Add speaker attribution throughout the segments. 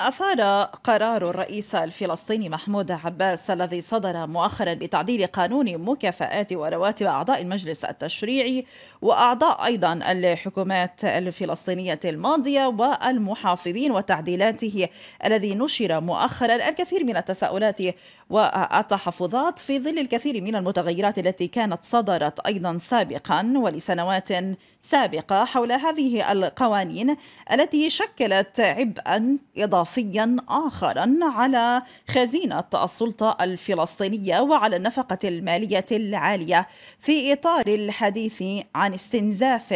Speaker 1: أثار قرار الرئيس الفلسطيني محمود عباس الذي صدر مؤخرا بتعديل قانون مكافآت ورواتب أعضاء المجلس التشريعي وأعضاء أيضا الحكومات الفلسطينية الماضية والمحافظين وتعديلاته الذي نشر مؤخرا الكثير من التساؤلات والتحفظات في ظل الكثير من المتغيرات التي كانت صدرت أيضا سابقا ولسنوات سابقة حول هذه القوانين التي شكلت عبئا إضافيا آخرا على خزينة السلطة الفلسطينية وعلى النفقة المالية العالية في إطار الحديث عن استنزاف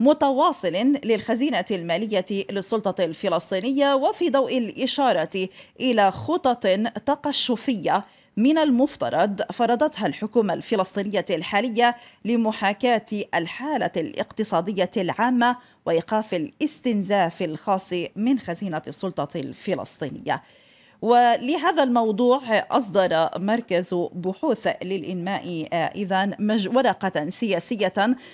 Speaker 1: متواصل للخزينة المالية للسلطة الفلسطينية وفي ضوء الإشارة إلى خطط تقشفية من المفترض فرضتها الحكومة الفلسطينية الحالية لمحاكاة الحالة الاقتصادية العامة وإيقاف الاستنزاف الخاص من خزينة السلطة الفلسطينية. ولهذا الموضوع أصدر مركز بحوث للإنماء آه، إذا ورقة سياسية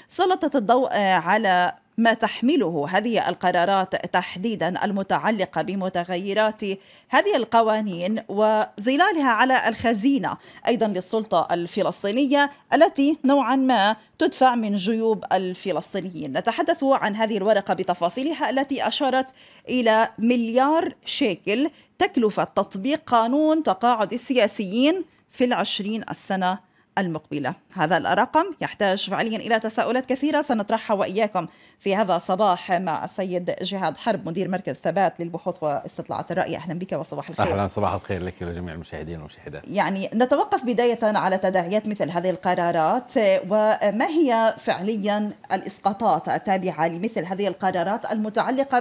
Speaker 1: سلطت الضوء على ما تحمله هذه القرارات تحديدا المتعلقه بمتغيرات هذه القوانين وظلالها على الخزينه ايضا للسلطه الفلسطينيه التي نوعا ما تدفع من جيوب الفلسطينيين نتحدث عن هذه الورقه بتفاصيلها التي اشارت الى مليار شيكل تكلفه تطبيق قانون تقاعد السياسيين في العشرين السنه المقبلة هذا الرقم يحتاج فعليا إلى تساؤلات كثيرة سنطرحها وإياكم في هذا الصباح مع السيد جهاد حرب مدير مركز ثبات للبحوث واستطلاعات الرأي أهلا بك وصباح الخير أهلا
Speaker 2: صباح الخير لك ولجميع المشاهدين والمشاهدات
Speaker 1: يعني نتوقف بداية على تداعيات مثل هذه القرارات وما هي فعليا الإسقاطات التابعة لمثل هذه القرارات المتعلقة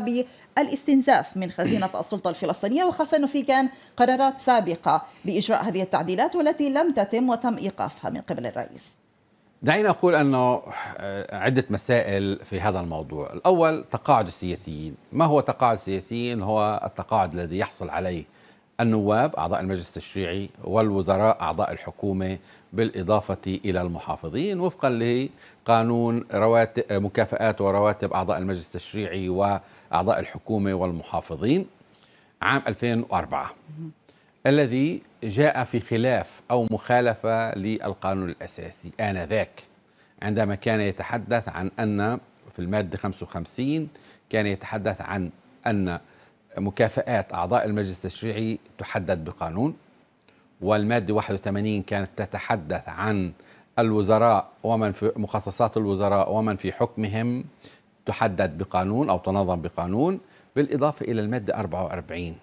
Speaker 1: الاستنزاف من خزينة السلطة الفلسطينية وخاصة أنه في كان قرارات سابقة بإجراء هذه التعديلات والتي لم تتم وتم إيقافها من قبل الرئيس
Speaker 2: دعينا أقول أنه آه، عدة مسائل في هذا الموضوع الأول تقاعد السياسيين ما هو تقاعد السياسيين هو التقاعد الذي يحصل عليه النواب أعضاء المجلس التشريعي والوزراء أعضاء الحكومة بالإضافة إلى المحافظين وفقا لقانون رواتب مكافآت ورواتب أعضاء المجلس التشريعي وأعضاء الحكومة والمحافظين عام 2004 الذي جاء في خلاف أو مخالفة للقانون الأساسي آنذاك عندما كان يتحدث عن أن في المادة 55 كان يتحدث عن أن مكافآت أعضاء المجلس التشريعي تحدد بقانون والمادة 81 كانت تتحدث عن الوزراء ومن في مخصصات الوزراء ومن في حكمهم تحدد بقانون أو تنظم بقانون بالإضافة إلى المادة 44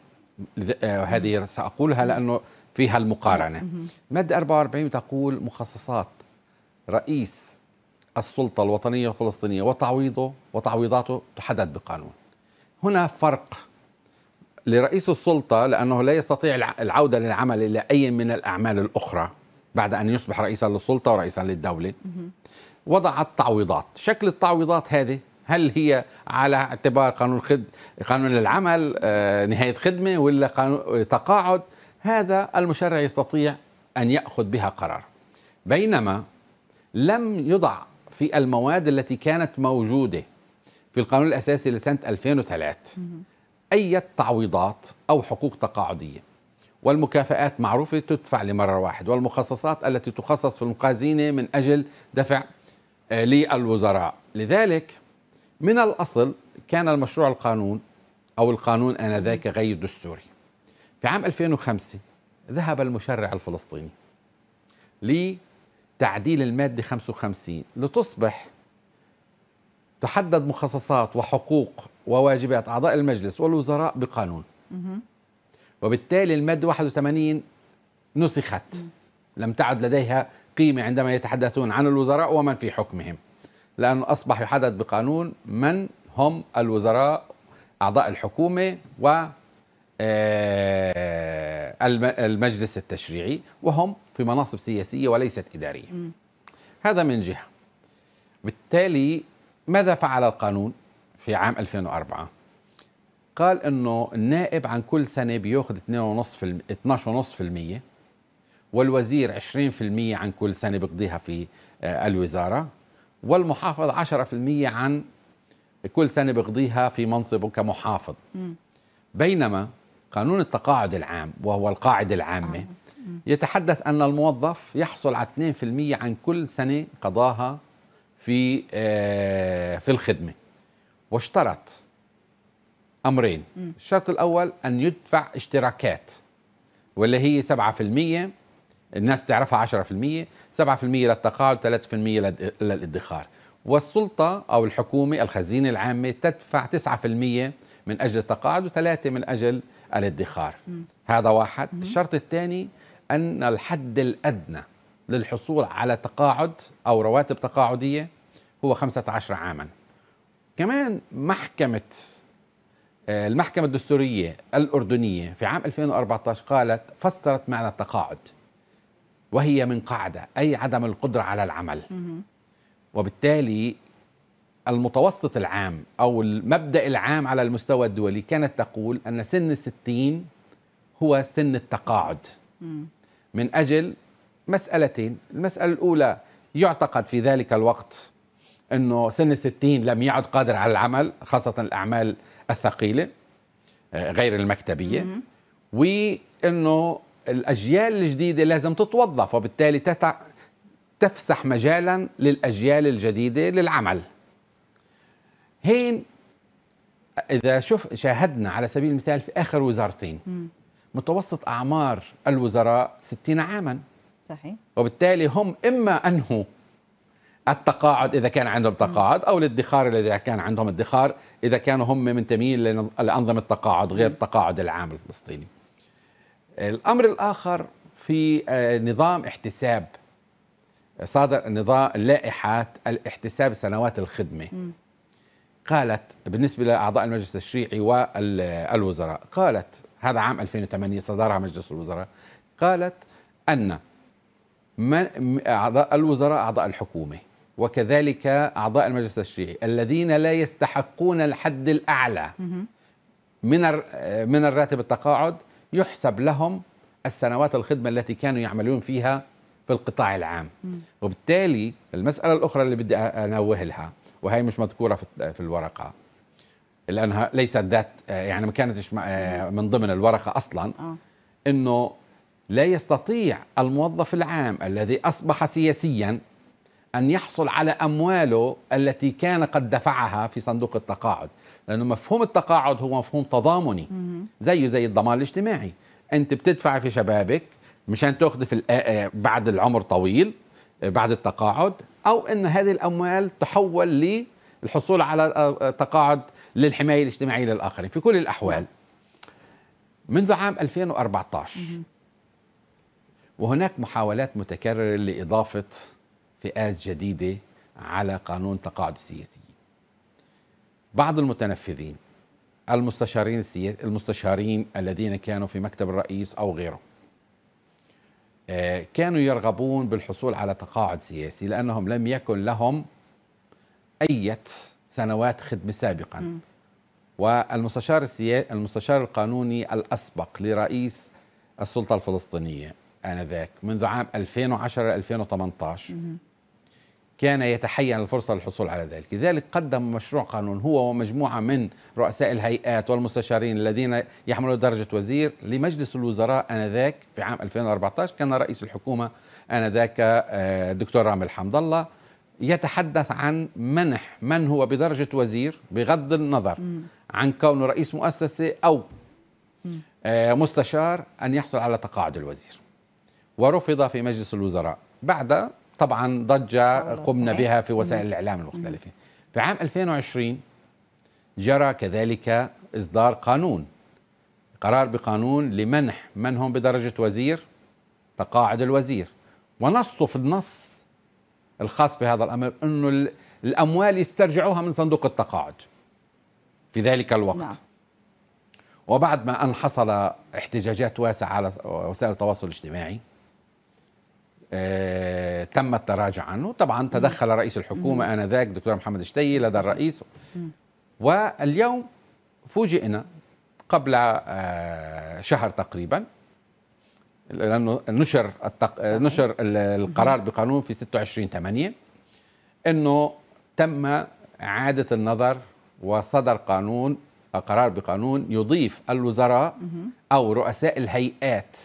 Speaker 2: آه، هذه سأقولها لأنه فيها المقارنة المادة 44 تقول مخصصات رئيس السلطة الوطنية الفلسطينية وتعويضه وتعويضاته تحدد بقانون هنا فرق لرئيس السلطة لأنه لا يستطيع العودة للعمل إلى أي من الأعمال الأخرى بعد أن يصبح رئيسا للسلطة ورئيسا للدولة وضعت تعويضات شكل التعويضات هذه هل هي على اعتبار قانون خد... قانون العمل آه نهاية خدمة ولا قانون... تقاعد هذا المشرع يستطيع أن يأخذ بها قرار بينما لم يضع في المواد التي كانت موجودة في القانون الأساسي لسنة 2003 أي تعويضات أو حقوق تقاعدية والمكافآت معروفة تدفع لمرة واحدة والمخصصات التي تخصص في المقازينة من أجل دفع آه، للوزراء لذلك من الأصل كان المشروع القانون أو القانون آنذاك غير دستوري في عام 2005 ذهب المشرع الفلسطيني لتعديل المادة 55 لتصبح تحدد مخصصات وحقوق وواجبات أعضاء المجلس والوزراء بقانون وبالتالي المادة 81 نسخت لم تعد لديها قيمة عندما يتحدثون عن الوزراء ومن في حكمهم لأنه أصبح يحدد بقانون من هم الوزراء أعضاء الحكومة و آه، المجلس التشريعي وهم في مناصب سياسية وليست إدارية هذا من جهة بالتالي ماذا فعل القانون في عام 2004 قال انه النائب عن كل سنه بياخذ 2.5 12.5% والوزير 20% عن كل سنه بيقضيها في آه، الوزاره والمحافظ 10% عن كل سنه بيقضيها في منصبه كمحافظ بينما قانون التقاعد العام وهو القاعده العامه آه. يتحدث ان الموظف يحصل على 2% عن كل سنه قضاها في آه، في الخدمه واشترط امرين الشرط الاول ان يدفع اشتراكات واللي هي 7% الناس تعرفها 10% 7% للتقاعد 3% للادخار والسلطة أو الحكومة الخزينة العامة تدفع 9% من أجل التقاعد و3 من أجل الادخار م. هذا واحد م. الشرط الثاني أن الحد الأدنى للحصول على تقاعد أو رواتب تقاعدية هو 15 عاما كمان محكمة آه، المحكمة الدستورية الأردنية في عام 2014 قالت فسرت معنى التقاعد وهي من قاعدة أي عدم القدرة على العمل وبالتالي المتوسط العام أو المبدأ العام على المستوى الدولي كانت تقول أن سن الستين هو سن التقاعد من أجل مسألتين المسألة الأولى يعتقد في ذلك الوقت أنه سن الستين لم يعد قادر على العمل خاصة الأعمال الثقيلة آه، غير المكتبية وأنه الأجيال الجديدة لازم تتوظف وبالتالي تتع... تفسح مجالا للأجيال الجديدة للعمل هين إذا شف شاهدنا على سبيل المثال في آخر وزارتين متوسط أعمار الوزراء 60 عاماً صحيح وبالتالي هم إما أنهوا التقاعد إذا كان عندهم تقاعد أو الادخار إذا كان عندهم ادخار إذا كانوا هم منتمين لأنظمة التقاعد غير نعم. التقاعد العام الفلسطيني الأمر الآخر في آه، نظام احتساب صادر نظام لائحة الاحتساب سنوات الخدمة قالت بالنسبة لأعضاء المجلس التشريعي والوزراء قالت هذا عام 2008 صدرها مجلس الوزراء قالت أن أعضاء الوزراء أعضاء الحكومة وكذلك أعضاء المجلس الشيعي الذين لا يستحقون الحد الأعلى من من الراتب التقاعد يحسب لهم السنوات الخدمة التي كانوا يعملون فيها في القطاع العام وبالتالي المسألة الأخرى اللي بدي أنوه لها وهي مش مذكورة في الورقة لأنها ليست ذات يعني ما كانتش آه، من ضمن الورقة أصلا آه. أنه لا يستطيع الموظف العام الذي اصبح سياسيا ان يحصل على امواله التي كان قد دفعها في صندوق التقاعد لانه مفهوم التقاعد هو مفهوم تضامني زيه زي الضمان الاجتماعي انت بتدفع في شبابك مشان تاخذ في بعد العمر طويل بعد التقاعد او ان هذه الاموال تحول للحصول على تقاعد للحمايه الاجتماعيه للاخرين في كل الاحوال منذ عام 2014 وهناك محاولات متكررة لإضافة فئات جديدة على قانون تقاعد السياسي بعض المتنفذين المستشارين المستشارين الذين كانوا في مكتب الرئيس أو غيره آه، كانوا يرغبون بالحصول على تقاعد سياسي لأنهم لم يكن لهم أي سنوات خدمة سابقا م. والمستشار السيا... المستشار القانوني الأسبق لرئيس السلطة الفلسطينية آنذاك منذ عام 2010 2018 كان يتحين الفرصة للحصول على ذلك لذلك قدم مشروع قانون هو ومجموعة من رؤساء الهيئات والمستشارين الذين يحملون درجة وزير لمجلس الوزراء آنذاك في عام 2014 كان رئيس الحكومة آنذاك آه، الدكتور رامي الحمد الله يتحدث عن منح من هو بدرجة وزير بغض النظر عن كونه رئيس مؤسسة أو آه، مستشار أن يحصل على تقاعد الوزير ورفض في مجلس الوزراء بعد طبعا ضجة قمنا بها في وسائل الإعلام المختلفة في عام 2020 جرى كذلك إصدار قانون قرار بقانون لمنح من هم بدرجة وزير تقاعد الوزير ونصه في النص الخاص بهذا الأمر أنه الأموال يسترجعوها من صندوق التقاعد في ذلك الوقت نعم. وبعد ما أن حصل احتجاجات واسعة على وسائل التواصل الاجتماعي آه، تم التراجع عنه طبعا تدخل رئيس الحكومة آنذاك دكتور محمد شتي لدى الرئيس واليوم فوجئنا قبل آه، شهر تقريبا لانه نشر التق... نشر القرار بقانون في 26 8 انه تم اعاده النظر وصدر قانون قرار بقانون يضيف الوزراء او رؤساء الهيئات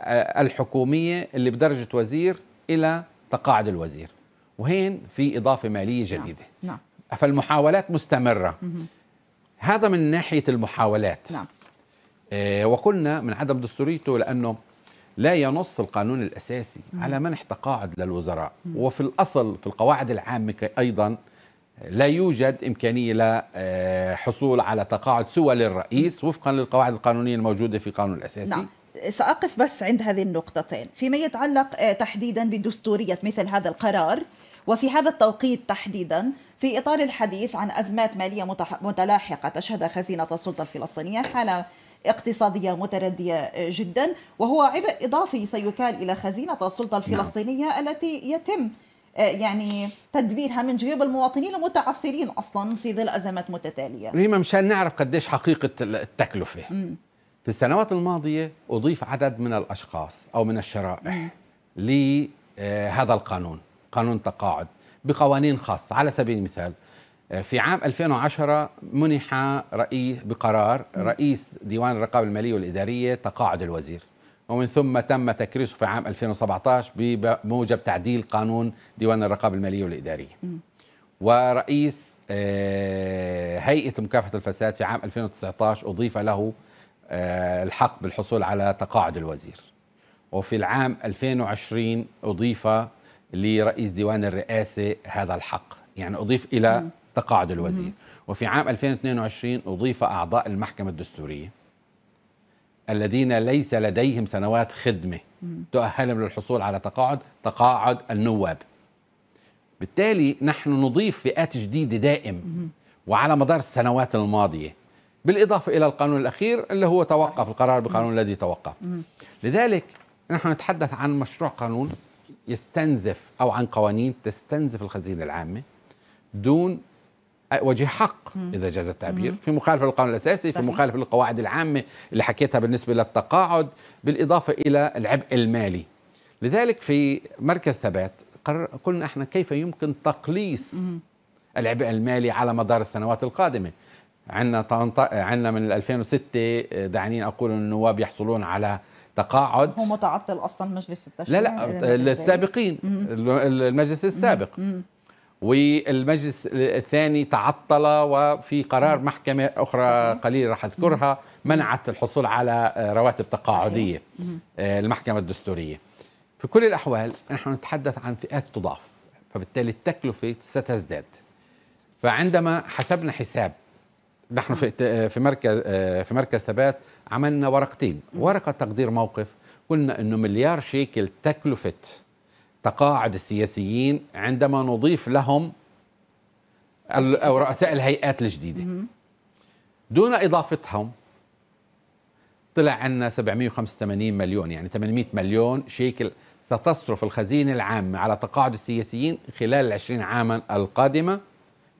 Speaker 2: آه، الحكومية اللي بدرجة وزير إلى تقاعد الوزير وهين في إضافة مالية نعم، جديدة نعم. نعم. فالمحاولات مستمرة هذا من ناحية المحاولات نعم. آه وقلنا من عدم دستوريته لأنه لا ينص القانون الأساسي على منح تقاعد للوزراء وفي الأصل في القواعد العامة أيضا لا يوجد إمكانية لحصول آه، على تقاعد سوى للرئيس وفقا للقواعد القانونية الموجودة في القانون الأساسي نعم.
Speaker 1: سأقف بس عند هذه النقطتين فيما يتعلق آه، تحديدا بدستورية مثل هذا القرار وفي هذا التوقيت تحديدا في إطار الحديث عن أزمات مالية متلاحقة تشهدها خزينة السلطة الفلسطينية حالة اقتصادية متردية آه، جدا وهو عبء إضافي سيكال إلى خزينة السلطة نعم. الفلسطينية التي يتم آه، يعني تدبيرها من جيوب المواطنين المتعثرين أصلا في ظل أزمات متتالية
Speaker 2: ريما مشان نعرف قديش حقيقة التكلفة م. في السنوات الماضية أضيف عدد من الأشخاص أو من الشرائح لهذا آه، القانون قانون التقاعد بقوانين خاصة على سبيل المثال آه، في عام 2010 منح رئيس بقرار رئيس ديوان الرقابة المالية والإدارية تقاعد الوزير ومن ثم تم تكريسه في عام 2017 بموجب تعديل قانون ديوان الرقابة المالية والإدارية ورئيس آه، هيئة مكافحة الفساد في عام 2019 أضيف له آه، الحق بالحصول على تقاعد الوزير وفي العام 2020 أضيف لرئيس ديوان الرئاسة هذا الحق يعني أضيف إلى تقاعد الوزير وفي عام 2022 أضيف أعضاء المحكمة الدستورية الذين ليس لديهم سنوات خدمة تؤهلهم للحصول على تقاعد تقاعد النواب بالتالي نحن نضيف فئات جديدة دائم وعلى مدار السنوات الماضية بالإضافة إلى القانون الأخير اللي هو توقف القرار بقانون الذي توقف لذلك نحن نتحدث عن مشروع قانون يستنزف أو عن قوانين تستنزف الخزينة العامة دون وجه حق اذا جاز التعبير في مخالفه للقانون الاساسي صحيح. في مخالفه للقواعد العامه اللي حكيتها بالنسبه للتقاعد بالاضافه الى العبء المالي لذلك في مركز ثبات قلنا احنا كيف يمكن تقليص العبء المالي على مدار السنوات القادمه عندنا طنطا عندنا من 2006 آه، دعني اقول ان النواب يحصلون على تقاعد هو
Speaker 1: متعطل اصلا مجلس التشريع لا لا السابقين
Speaker 2: المجلس السابق والمجلس الثاني تعطل وفي قرار محكمة أخرى قليل راح أذكرها منعت الحصول على آه، رواتب تقاعدية آه، المحكمة الدستورية في كل الأحوال نحن نتحدث عن فئات تضاف فبالتالي التكلفة ستزداد فعندما حسبنا حساب نحن في في مركز آه، في مركز ثبات عملنا ورقتين ورقه تقدير موقف قلنا انه مليار شيكل تكلفه تقاعد السياسيين عندما نضيف لهم رؤساء الهيئات الجديده دون اضافتهم طلع عندنا 785 مليون يعني 800 مليون شيكل ستصرف الخزينه العامه على تقاعد السياسيين خلال ال 20 عاما القادمه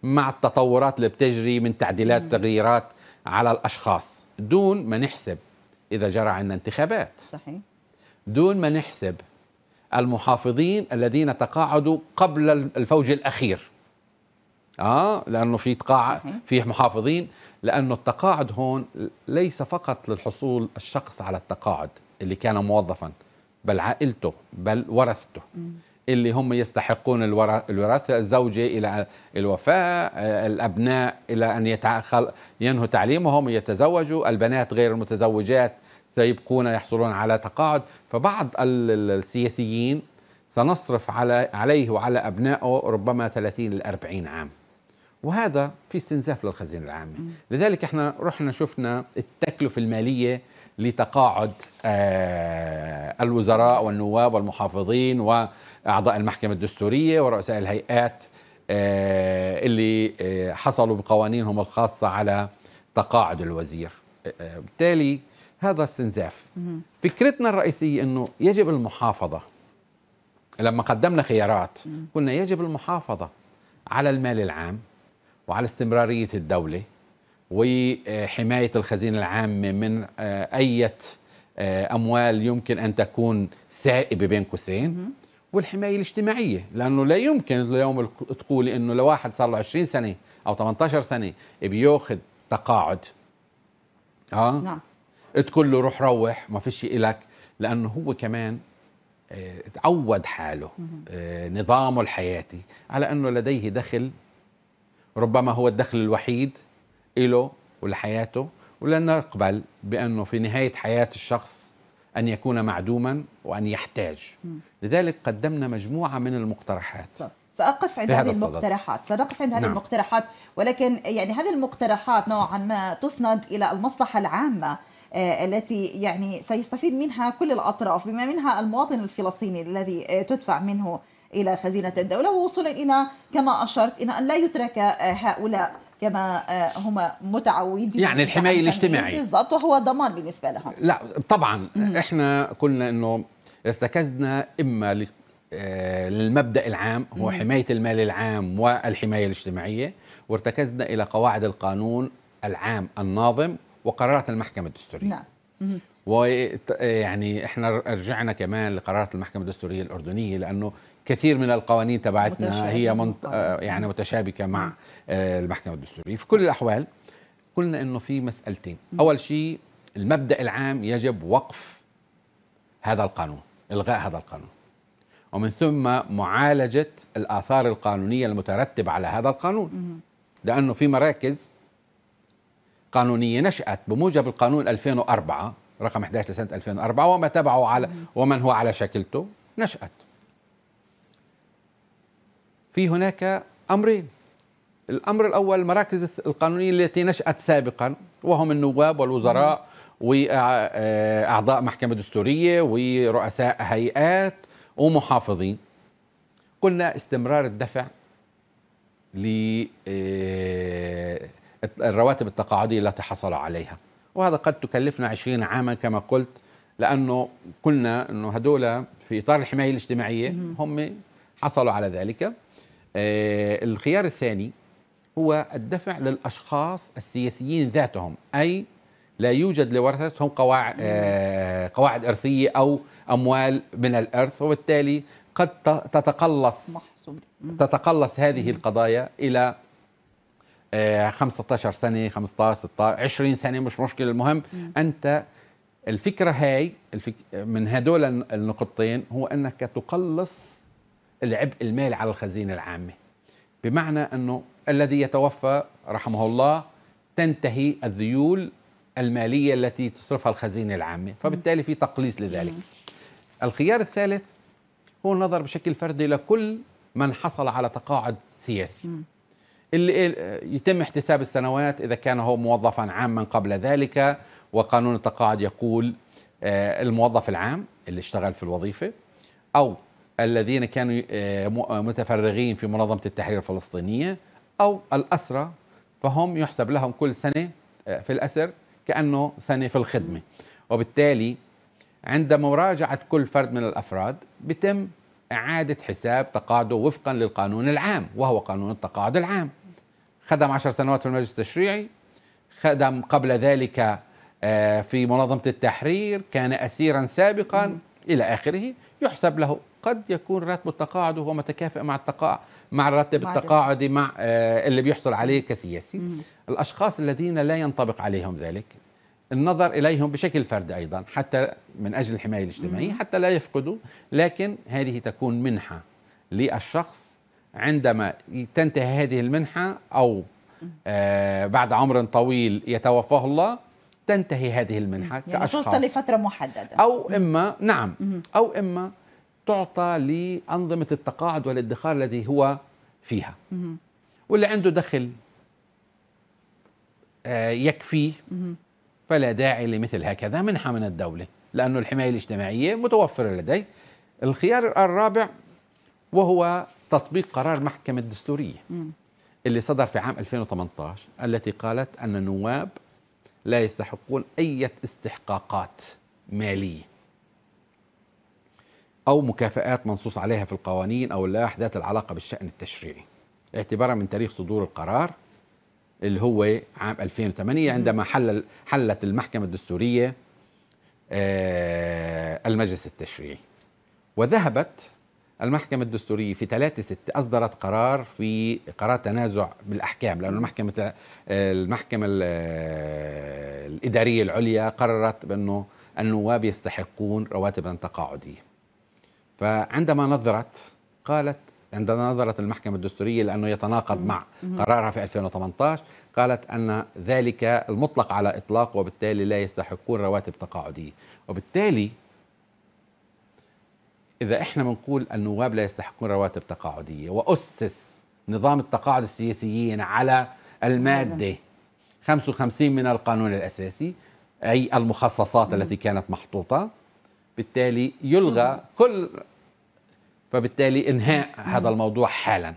Speaker 2: مع التطورات اللي بتجري من تعديلات وتغييرات على الأشخاص دون ما نحسب إذا جرى عندنا انتخابات صحيح دون ما نحسب المحافظين الذين تقاعدوا قبل الفوج الأخير اه لانه في تقاع في محافظين لانه التقاعد هون ليس فقط للحصول الشخص على التقاعد اللي كان موظفا بل عائلته بل ورثته مم. اللي هم يستحقون الوراثة الزوجة إلى الوفاة آه، الأبناء إلى أن يتعخل ينهوا تعليمهم يتزوجوا البنات غير المتزوجات سيبقون يحصلون على تقاعد فبعض السياسيين سنصرف على عليه وعلى أبنائه ربما 30 إلى 40 عام وهذا في استنزاف للخزينة العامة لذلك احنا رحنا شفنا التكلفة المالية لتقاعد آه، الوزراء والنواب والمحافظين و أعضاء المحكمة الدستورية ورؤساء الهيئات آه، اللي آه، حصلوا بقوانينهم الخاصة على تقاعد الوزير آه، بالتالي هذا استنزاف فكرتنا الرئيسية أنه يجب المحافظة لما قدمنا خيارات قلنا يجب المحافظة على المال العام وعلى استمرارية الدولة وحماية الخزينة العامة من أي أموال يمكن أن تكون سائبة بين قوسين والحماية الاجتماعية لأنه لا يمكن اليوم تقولي أنه لواحد صار له 20 سنة أو 18 سنة بياخذ تقاعد آه نعم تقول له روح روح ما فيش إلك لأنه هو كمان آه، تعود حاله آه، نظامه الحياتي على أنه لديه دخل ربما هو الدخل الوحيد له ولحياته ولن نقبل بأنه في نهاية حياة الشخص أن يكون معدوما وأن يحتاج لذلك قدمنا مجموعة من المقترحات
Speaker 1: سأقف عند هذه المقترحات سنقف عند هذه نعم. المقترحات ولكن يعني هذه المقترحات نوعا ما تسند إلى المصلحة العامة آه، التي يعني سيستفيد منها كل الأطراف بما منها المواطن الفلسطيني الذي آه، تدفع منه إلى خزينة الدولة ووصولا إلى كما أشرت إلى أن لا يترك آه، هؤلاء كما آه، هم متعودين يعني الحمايه الاجتماعيه بالضبط وهو ضمان بالنسبه لهم
Speaker 2: لا طبعا احنا قلنا انه ارتكزنا اما آه، للمبدا العام هو حمايه المال العام والحمايه الاجتماعيه وارتكزنا الى قواعد القانون العام الناظم وقرارات المحكمه الدستوريه نعم ويعني احنا رجعنا كمان لقرارات المحكمه الدستوريه الاردنيه لانه كثير من القوانين تبعتنا هي منط... آه، يعني متشابكه مع آه، المحكمه الدستوريه في كل الاحوال قلنا انه في مسالتين اول شيء المبدا العام يجب وقف هذا القانون الغاء هذا القانون ومن ثم معالجه الاثار القانونيه المترتبه على هذا القانون لانه في مراكز قانونيه نشات بموجب القانون 2004 رقم 11 لسنه 2004 وما تبعه على ومن هو على شكلته نشات في هناك أمرين الأمر الأول المراكز القانونية التي نشأت سابقا وهم النواب والوزراء وأعضاء محكمة دستورية ورؤساء هيئات ومحافظين قلنا استمرار الدفع للرواتب آه، التقاعدية التي حصلوا عليها وهذا قد تكلفنا 20 عاما كما قلت لأنه قلنا أنه هدول في إطار الحماية الاجتماعية هم حصلوا على ذلك آه، الخيار الثاني هو الدفع للاشخاص السياسيين ذاتهم اي لا يوجد لورثتهم قواعد آه، قواعد ارثيه او اموال من الارث وبالتالي قد تتقلص تتقلص هذه القضايا الى 15 آه، سنه 15 16 20 سنه مش مشكله المهم انت الفكره هاي من هدول النقطتين هو انك تقلص العبء المالي على الخزينة العامة بمعنى أنه الذي يتوفى رحمه الله تنتهي الذيول المالية التي تصرفها الخزينة العامة فبالتالي في تقليص لذلك الخيار الثالث هو النظر بشكل فردي لكل من حصل على تقاعد سياسي اللي إيه، يتم احتساب السنوات إذا كان هو موظفا عاما قبل ذلك وقانون التقاعد يقول آه، الموظف العام اللي اشتغل في الوظيفة أو الذين كانوا آه، آه، متفرغين في منظمة التحرير الفلسطينية أو الأسرة فهم يحسب لهم كل سنة آه، في الأسر كأنه سنة في الخدمة وبالتالي عند مراجعة كل فرد من الأفراد بتم إعادة حساب تقاعده وفقا للقانون العام وهو قانون التقاعد العام خدم عشر سنوات في المجلس التشريعي خدم قبل ذلك في منظمة التحرير كان أسيرا سابقا إلى آخره يحسب له قد يكون راتبه التقاعد وهو متكافئ مع التقاعد مع الراتب التقاعدي مع آه، اللي بيحصل عليه كسياسي مم. الاشخاص الذين لا ينطبق عليهم ذلك النظر اليهم بشكل فردي ايضا حتى من اجل الحمايه الاجتماعيه حتى لا يفقدوا لكن هذه تكون منحه للشخص عندما تنتهي هذه المنحه او آه، بعد عمر طويل يتوفاه الله تنتهي هذه المنحة يعني كأشخاص لفترة
Speaker 1: محددة أو
Speaker 2: إما نعم أو إما تعطى لأنظمة التقاعد والادخار الذي هو فيها واللي عنده دخل آه، يكفي فلا داعي لمثل هكذا منحة من الدولة لأن الحماية الاجتماعية متوفرة لديه الخيار الرابع وهو تطبيق قرار المحكمة الدستورية اللي صدر في عام 2018 التي قالت أن النواب لا يستحقون أي استحقاقات مالية أو مكافآت منصوص عليها في القوانين أو اللائح ذات العلاقة بالشأن التشريعي اعتبارا من تاريخ صدور القرار اللي هو عام 2008 عندما حلل حلت المحكمة الدستورية آه، المجلس التشريعي وذهبت المحكمة الدستورية في 3 6 أصدرت قرار في قرار تنازع بالأحكام لأن المحكمة آه، المحكمة آه، الإدارية العليا قررت بأنه النواب يستحقون رواتبا تقاعدية فعندما نظرت قالت عندما نظرت المحكمة الدستورية لأنه يتناقض مع قرارها في 2018 قالت أن ذلك المطلق على إطلاق وبالتالي لا يستحقون رواتب تقاعدية وبالتالي إذا إحنا بنقول النواب لا يستحقون رواتب تقاعدية وأسس نظام التقاعد السياسيين على المادة 55 من القانون الأساسي أي المخصصات التي كانت محطوطة بالتالي يلغى كل فبالتالي انهاء هذا الموضوع حالا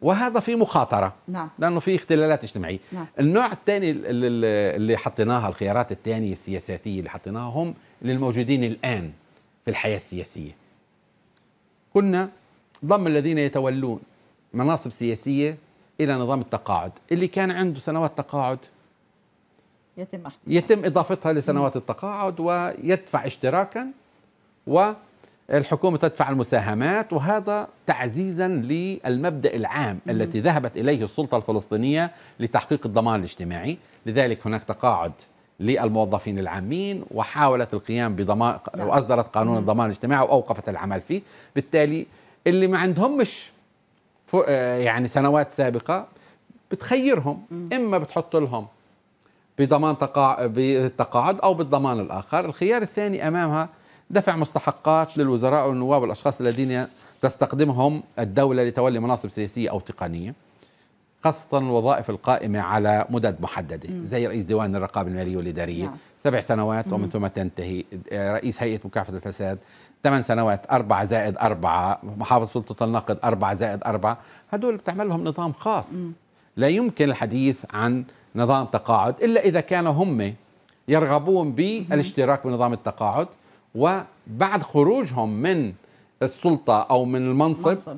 Speaker 2: وهذا في مخاطره نعم. لانه في اختلالات اجتماعيه نعم. النوع الثاني اللي حطيناها الخيارات الثانيه السياساتيه اللي حطيناها هم للموجودين الان في الحياه السياسيه كنا ضم الذين يتولون مناصب سياسيه الى نظام التقاعد اللي كان عنده سنوات تقاعد يتم احتفال. يتم اضافتها لسنوات التقاعد ويدفع اشتراكا والحكومه تدفع المساهمات وهذا تعزيزا للمبدا العام م. التي ذهبت اليه السلطه الفلسطينيه لتحقيق الضمان الاجتماعي لذلك هناك تقاعد للموظفين العامين وحاولت القيام بضمان نعم. واصدرت قانون الضمان الاجتماعي واوقفت العمل فيه بالتالي اللي ما عندهمش يعني سنوات سابقه بتخيرهم اما بتحط لهم بضمان تقا... بالتقاعد أو بالضمان الآخر الخيار الثاني أمامها دفع مستحقات للوزراء والنواب والأشخاص الذين تستقدمهم الدولة لتولي مناصب سياسية أو تقنية خاصة الوظائف القائمة على مدد محددة زي رئيس ديوان الرقابة المالية والإدارية نعم. سبع سنوات ومن ثم تنتهي رئيس هيئة مكافحة الفساد ثمان سنوات أربعة زائد أربعة محافظ سلطة النقد أربعة زائد أربعة هدول بتعمل لهم نظام خاص لا يمكن الحديث عن نظام تقاعد إلا إذا كانوا هم يرغبون بالاشتراك بنظام التقاعد وبعد خروجهم من السلطة أو من المنصب, المنصب.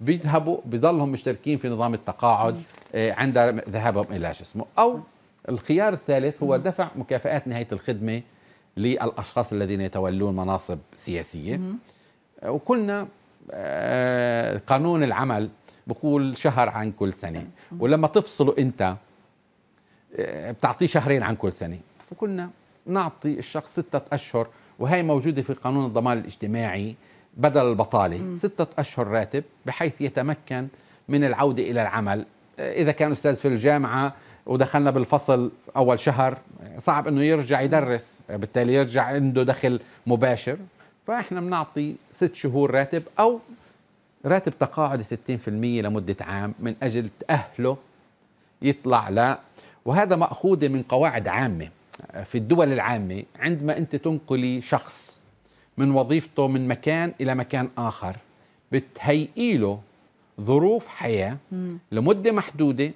Speaker 2: بيذهبوا بضلهم مشتركين في نظام التقاعد آه، عند ذهابهم إلى شو اسمه أو الخيار الثالث هو دفع مكافآت نهاية الخدمة للأشخاص الذين يتولون مناصب سياسية آه، وكلنا آه، قانون العمل بقول شهر عن كل سنة ولما تفصلوا أنت بتعطيه شهرين عن كل سنة فكنا نعطي الشخص ستة أشهر وهي موجودة في قانون الضمان الاجتماعي بدل البطالة م. ستة أشهر راتب بحيث يتمكن من العودة إلى العمل إذا كان أستاذ في الجامعة ودخلنا بالفصل أول شهر صعب أنه يرجع يدرس بالتالي يرجع عنده دخل مباشر فإحنا بنعطي ست شهور راتب أو راتب تقاعد 60% لمدة عام من أجل تأهله يطلع وهذا مأخوذ من قواعد عامة في الدول العامة عندما أنت تنقلي شخص من وظيفته من مكان إلى مكان آخر بتهيئي له ظروف حياة لمدة محدودة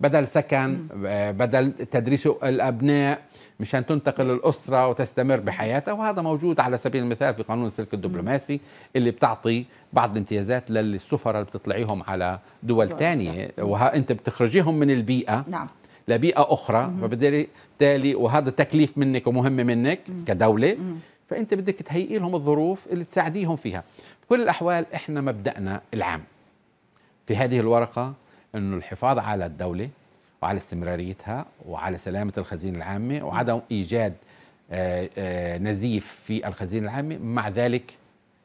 Speaker 2: بدل سكن آه، بدل تدريس الأبناء مشان تنتقل الأسرة وتستمر بحياتها وهذا موجود على سبيل المثال في قانون السلك الدبلوماسي اللي بتعطي بعض الامتيازات للسفراء اللي بتطلعيهم على دول تانية وأنت بتخرجيهم من البيئة نعم. لبيئه اخرى فبالتالي وهذا تكليف منك ومهم منك مم. كدوله مم. فانت بدك تهيئي لهم الظروف اللي تساعديهم فيها في كل الاحوال احنا مبدانا العام في هذه الورقه انه الحفاظ على الدوله وعلى استمراريتها وعلى سلامه الخزينه العامه وعدم ايجاد آه، آه، نزيف في الخزينه العامه مع ذلك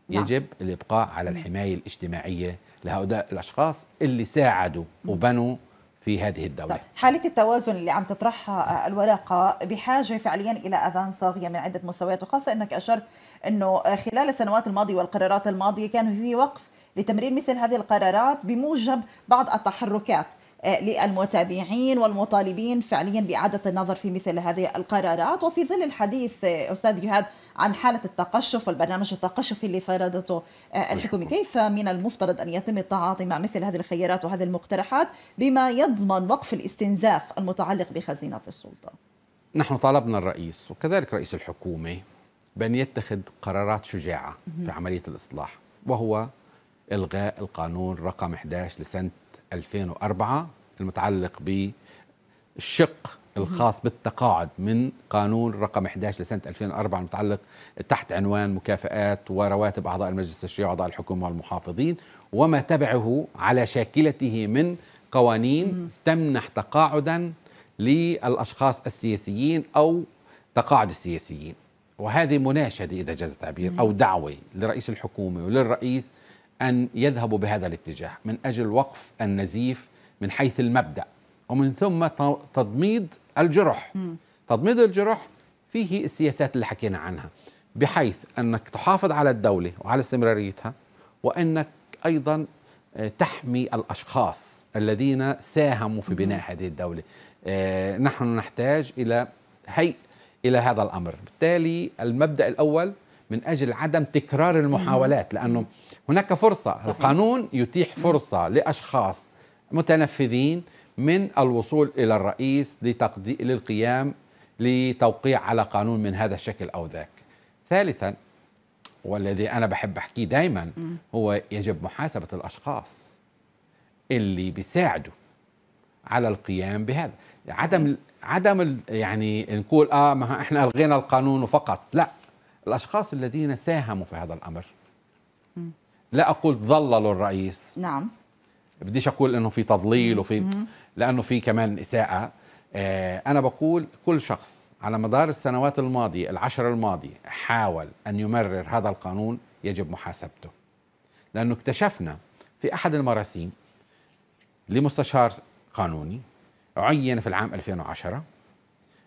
Speaker 2: نعم. يجب الابقاء على الحمايه الاجتماعيه لهؤلاء الاشخاص اللي ساعدوا وبنوا في هذه الدولة طيب.
Speaker 1: حالة التوازن اللي عم تطرحها الورقة بحاجة فعليا إلى أذان صاغية من عدة مستويات وخاصة أنك أشرت أنه خلال السنوات الماضية والقرارات الماضية كان في وقف لتمرير مثل هذه القرارات بموجب بعض التحركات للمتابعين والمطالبين فعليا بإعادة النظر في مثل هذه القرارات وفي ظل الحديث أستاذ جهاد عن حالة التقشف والبرنامج التقشفي اللي فرضته آه، الحكومة كيف من المفترض أن يتم التعاطي مع مثل هذه الخيارات وهذه المقترحات بما يضمن وقف الاستنزاف المتعلق بخزينة السلطة
Speaker 2: نحن طالبنا الرئيس وكذلك رئيس الحكومة بأن يتخذ قرارات شجاعة في عملية الإصلاح وهو إلغاء القانون رقم 11 لسنة 2004 المتعلق بالشق الخاص بالتقاعد من قانون رقم 11 لسنة 2004 المتعلق تحت عنوان مكافآت ورواتب أعضاء المجلس الشيوعي وأعضاء الحكومة والمحافظين وما تبعه على شاكلته من قوانين تمنح تقاعدا للأشخاص السياسيين أو تقاعد السياسيين وهذه مناشدة إذا جاز التعبير أو دعوة لرئيس الحكومة وللرئيس أن يذهبوا بهذا الاتجاه من أجل وقف النزيف من حيث المبدأ ومن ثم تضميد الجرح تضميد الجرح فيه السياسات اللي حكينا عنها بحيث أنك تحافظ على الدولة وعلى استمراريتها وأنك أيضا آه، تحمي الأشخاص الذين ساهموا في بناء هذه الدولة آه، نحن نحتاج إلى هيئ إلى هذا الأمر بالتالي المبدأ الأول من أجل عدم تكرار المحاولات لأنه هناك فرصة صحيح. القانون يتيح فرصة لأشخاص متنفذين من الوصول إلى الرئيس لتقدي... للقيام لتوقيع على قانون من هذا الشكل أو ذاك ثالثا والذي أنا بحب أحكيه دايما هو يجب محاسبة الأشخاص اللي بيساعدوا على القيام بهذا عدم عدم يعني نقول اه ما احنا الغينا القانون فقط لا الأشخاص الذين ساهموا في هذا الأمر لا أقول ظللوا الرئيس نعم بديش أقول أنه في تضليل وفي لأنه في كمان إساءة آه أنا بقول كل شخص على مدار السنوات الماضية العشر الماضية حاول أن يمرر هذا القانون يجب محاسبته لأنه اكتشفنا في أحد المراسيم لمستشار قانوني عين في العام 2010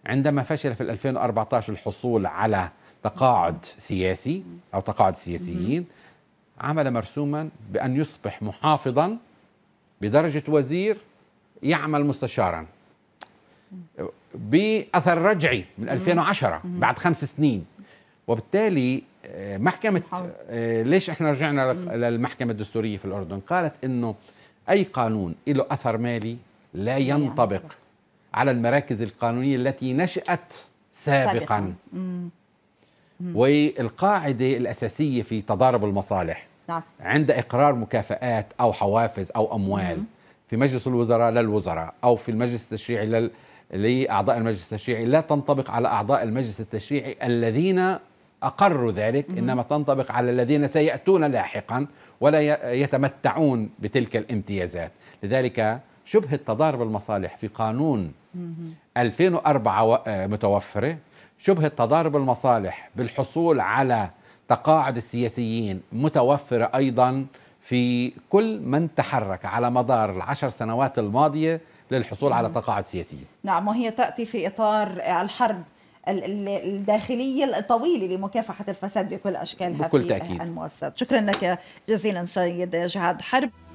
Speaker 2: عندما فشل في 2014 الحصول على تقاعد سياسي أو تقاعد سياسيين عمل مرسوما بأن يصبح محافظا بدرجة وزير يعمل مستشارا بأثر رجعي من 2010 بعد خمس سنين وبالتالي آه، محكمة آه، ليش احنا رجعنا للمحكمة الدستورية في الأردن قالت انه أي قانون له أثر مالي لا ينطبق على المراكز القانونية التي نشأت سابقا والقاعدة الأساسية في تضارب المصالح نعم. عند إقرار مكافآت أو حوافز أو أموال مم. في مجلس الوزراء للوزراء أو في المجلس التشريعي لل... لأعضاء المجلس التشريعي لا تنطبق على أعضاء المجلس التشريعي الذين أقروا ذلك مم. إنما تنطبق على الذين سيأتون لاحقا ولا يتمتعون بتلك الامتيازات لذلك شبهة تضارب المصالح في قانون مم. 2004 آه، متوفرة شبه تضارب المصالح بالحصول على تقاعد السياسيين متوفرة أيضا في كل من تحرك على مدار العشر سنوات الماضية للحصول على تقاعد سياسية
Speaker 1: نعم وهي تأتي في إطار الحرب الداخلية الطويلة لمكافحة الفساد بكل أشكالها بكل في تأكيد. المؤسسات شكرا لك جزيلا سيد جهاد حرب